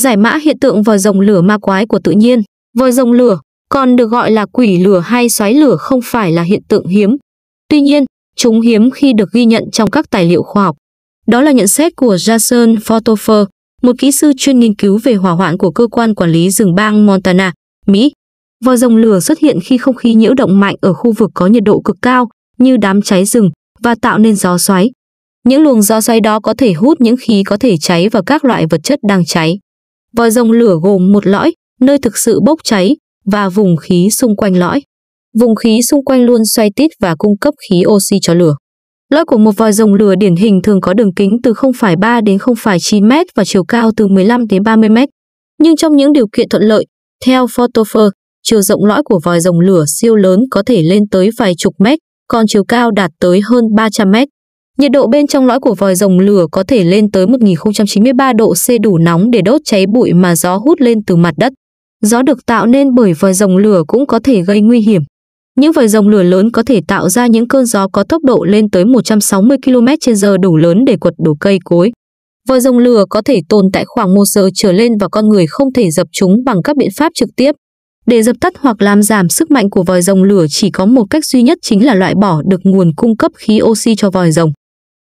Giải mã hiện tượng vòi rồng lửa ma quái của tự nhiên, vòi rồng lửa còn được gọi là quỷ lửa hay xoáy lửa không phải là hiện tượng hiếm. Tuy nhiên, chúng hiếm khi được ghi nhận trong các tài liệu khoa học. Đó là nhận xét của Jason Photopher, một kỹ sư chuyên nghiên cứu về hỏa hoạn của cơ quan quản lý rừng bang Montana, Mỹ. Vòi rồng lửa xuất hiện khi không khí nhiễu động mạnh ở khu vực có nhiệt độ cực cao, như đám cháy rừng, và tạo nên gió xoáy. Những luồng gió xoáy đó có thể hút những khí có thể cháy và các loại vật chất đang cháy. Vòi rồng lửa gồm một lõi, nơi thực sự bốc cháy, và vùng khí xung quanh lõi. Vùng khí xung quanh luôn xoay tít và cung cấp khí oxy cho lửa. Lõi của một vòi rồng lửa điển hình thường có đường kính từ 0,3 đến 0,9 m và chiều cao từ 15 đến 30 m. Nhưng trong những điều kiện thuận lợi, theo Photopher, chiều rộng lõi của vòi rồng lửa siêu lớn có thể lên tới vài chục mét, còn chiều cao đạt tới hơn 300 mét. Nhiệt độ bên trong lõi của vòi rồng lửa có thể lên tới 1093 độ C đủ nóng để đốt cháy bụi mà gió hút lên từ mặt đất. Gió được tạo nên bởi vòi rồng lửa cũng có thể gây nguy hiểm. Những vòi rồng lửa lớn có thể tạo ra những cơn gió có tốc độ lên tới 160 km/h đủ lớn để quật đổ cây cối. Vòi rồng lửa có thể tồn tại khoảng một giờ trở lên và con người không thể dập chúng bằng các biện pháp trực tiếp. Để dập tắt hoặc làm giảm sức mạnh của vòi rồng lửa chỉ có một cách duy nhất chính là loại bỏ được nguồn cung cấp khí oxy cho vòi rồng.